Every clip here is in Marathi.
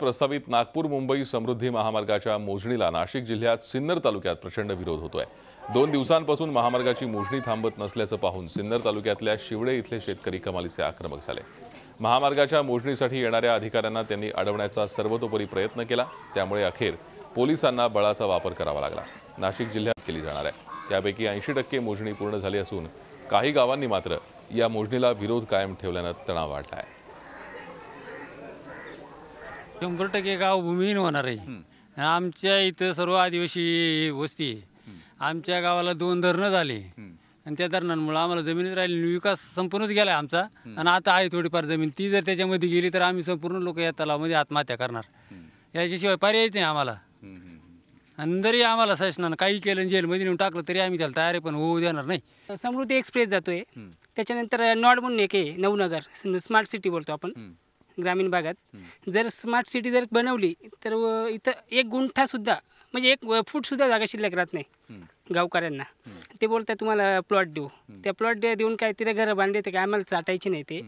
प्रस्तावित नागपूर मुंबई समृद्धी महामार्गाच्या मोजणीला नाशिक जिल्ह्यात सिन्नर तालुक्यात प्रचंड विरोध होतोय दोन दिवसांपासून महामार्गाची मोजणी थांबत नसल्याचं पाहून सिन्नर तालुक्यातल्या शिवडे इथले शेतकरी कमालीचे आक्रमक झाले महामार्गाच्या मोजणीसाठी येणाऱ्या अधिकाऱ्यांना त्यांनी अडवण्याचा सर्वतोपरी प्रयत्न केला त्यामुळे अखेर पोलिसांना बळाचा वापर करावा लागला नाशिक जिल्ह्यात केली जाणार आहे त्यापैकी ऐंशी टक्के मोजणी पूर्ण झाली असून काही गावांनी मात्र या मोजणीला विरोध कायम ठेवल्यानं तणाव वाढला आहे शंभर टक्के गाव भूमिहीन होणार आहे आमच्या इथं सर्व आदिवासी वस्ती आमच्या गावाला दोन धरणं झाले आणि त्या धरणांमुळे आम्हाला जमिनीत राहिली विकास संपूर्णच गेला आमचा आणि आता आहे थोडीफार जमीन ती जर त्याच्यामध्ये गेली तर आम्ही संपूर्ण लोक या तलावामध्ये आत्महत्या करणार याच्याशिवाय पर्यायच नाही आम्हाला आणि जरी आम्हाला शासनानं काही केलं जेलमध्ये नेऊन टाकलं तरी आम्ही त्याला तयारी पण होऊ देणार नाही समृद्धी एक्सप्रेस जातोय त्याच्यानंतर नॉड म्हणून एक आहे नवनगर स्मार्ट सिटी बोलतो आपण ग्रामीण भागात जर स्मार्ट सिटी जर बनवली तर इथं एक गुंठासुद्धा म्हणजे एक फूटसुद्धा जागा शिल्लक राहत नाही गावकऱ्यांना ते बोलतात तुम्हाला प्लॉट देऊ त्या प्लॉट देऊन काय तिथे घरं बांधले ते काय आम्हाला चाटायचे नाही ते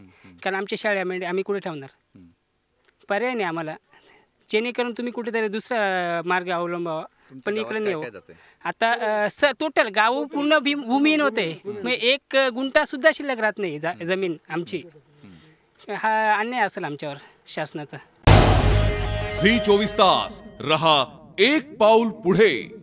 कारण आमच्या शाळेमध्ये म्हणजे आम्ही कुठे ठेवणार पर्याय नाही आम्हाला जेणेकरून तुम्ही कुठेतरी दुसरा मार्ग अवलंबावा पण इकडे नाही हो. आता टोटल गाव पूर्ण भूमिहीन होते मग एक गुंठा सुद्धा शिल्लक राहत नाही जमीन आमची हा अन्याय असेल आमच्यावर शासनाचा झी चोवीस तास रहा एक पाऊल पुढे